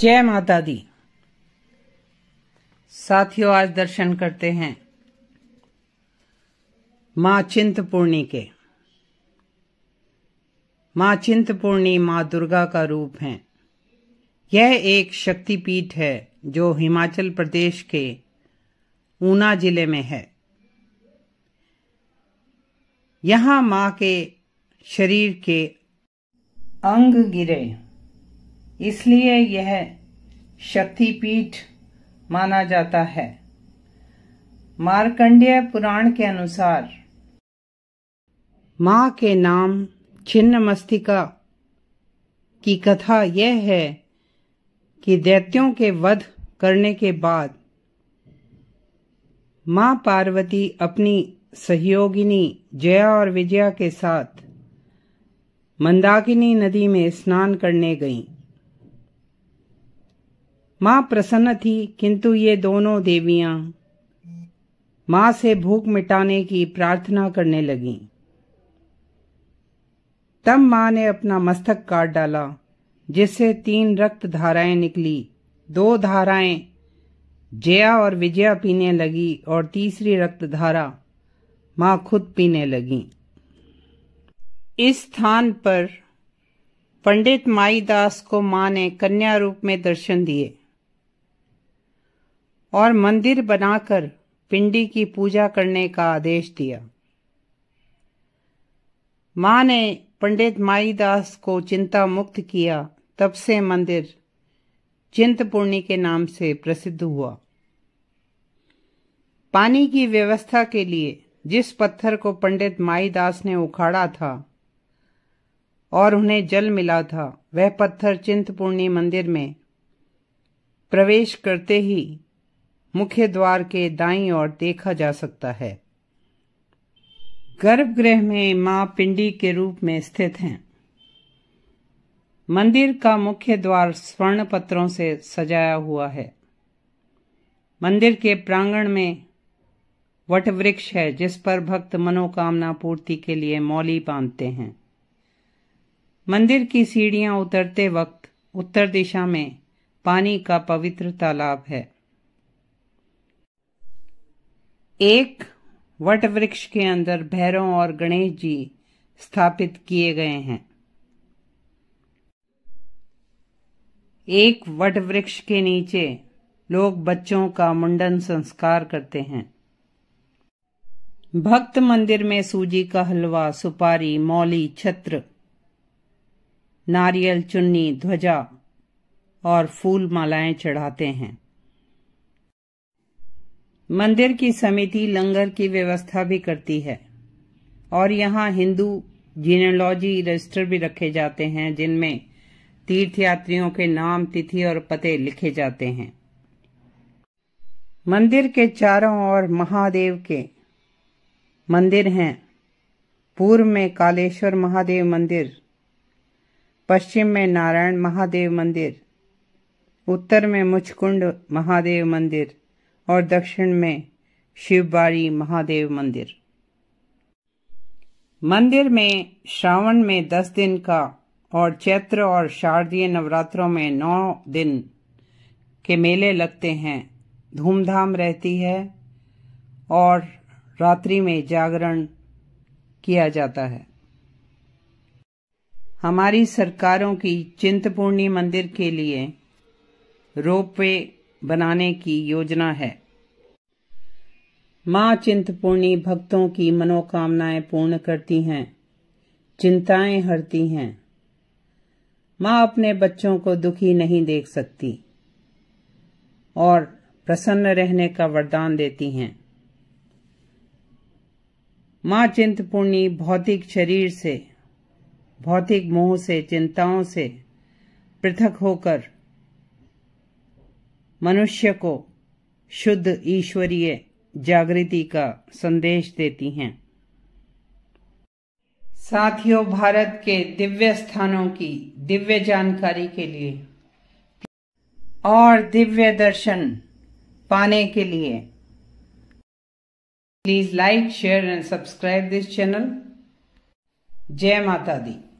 जय माता दी साथियों आज दर्शन करते हैं माँ चिंतपूर्णी के माँ चिंतपूर्णी माँ दुर्गा का रूप है यह एक शक्तिपीठ है जो हिमाचल प्रदेश के ऊना जिले में है यहाँ माँ के शरीर के अंग गिरे इसलिए यह शक्तिपीठ माना जाता है मार्कंडेय पुराण के अनुसार माँ के नाम छिन्न मस्तिका की कथा यह है कि दैत्यों के वध करने के बाद माँ पार्वती अपनी सहयोगिनी जया और विजया के साथ मंदाकिनी नदी में स्नान करने गईं। मां प्रसन्न थी किंतु ये दोनों देवियां मां से भूख मिटाने की प्रार्थना करने लगी तब मां ने अपना मस्तक काट डाला जिससे तीन रक्त धाराएं निकली दो धाराएं जया और विजया पीने लगी और तीसरी रक्त धारा मां खुद पीने लगी इस स्थान पर पंडित माईदास को मां ने कन्या रूप में दर्शन दिए और मंदिर बनाकर पिंडी की पूजा करने का आदेश दिया मां ने पंडित माईदास को चिंता मुक्त किया तब से मंदिर चिंतपूर्णी के नाम से प्रसिद्ध हुआ पानी की व्यवस्था के लिए जिस पत्थर को पंडित माईदास ने उखाड़ा था और उन्हें जल मिला था वह पत्थर चिंतपूर्णी मंदिर में प्रवेश करते ही मुख्य द्वार के दाईं ओर देखा जा सकता है गर्भगृह में मां पिंडी के रूप में स्थित हैं मंदिर का मुख्य द्वार स्वर्ण पत्रों से सजाया हुआ है मंदिर के प्रांगण में वटवृक्ष है जिस पर भक्त मनोकामना पूर्ति के लिए मौली बांधते हैं मंदिर की सीढ़ियां उतरते वक्त उत्तर दिशा में पानी का पवित्र तालाब है एक वट वृक्ष के अंदर भैरव और गणेश जी स्थापित किए गए हैं एक वट वृक्ष के नीचे लोग बच्चों का मुंडन संस्कार करते हैं भक्त मंदिर में सूजी का हलवा सुपारी मौली छत्र नारियल चुन्नी ध्वजा और फूल मालाएं चढ़ाते हैं मंदिर की समिति लंगर की व्यवस्था भी करती है और यहाँ हिंदू जीनोलॉजी रजिस्टर भी रखे जाते हैं जिनमें तीर्थयात्रियों के नाम तिथि और पते लिखे जाते हैं मंदिर के चारों ओर महादेव के मंदिर हैं पूर्व में कालेश्वर महादेव मंदिर पश्चिम में नारायण महादेव मंदिर उत्तर में मुचकुंड महादेव मंदिर और दक्षिण में शिवबारी महादेव मंदिर मंदिर में श्रावण में दस दिन का और चैत्र और शारदीय नवरात्रों में नौ दिन के मेले लगते हैं धूमधाम रहती है और रात्रि में जागरण किया जाता है हमारी सरकारों की चिंतपूर्णी मंदिर के लिए रोपवे बनाने की योजना है माँ चिंतपूर्णी भक्तों की मनोकामनाएं पूर्ण करती हैं चिंताएं हरती हैं माँ अपने बच्चों को दुखी नहीं देख सकती और प्रसन्न रहने का वरदान देती हैं माँ चिंतपूर्णी भौतिक शरीर से भौतिक मोह से चिंताओं से पृथक होकर मनुष्य को शुद्ध ईश्वरीय जागृति का संदेश देती हैं साथियों भारत के दिव्य स्थानों की दिव्य जानकारी के लिए और दिव्य दर्शन पाने के लिए please like share and subscribe this channel जय माता दी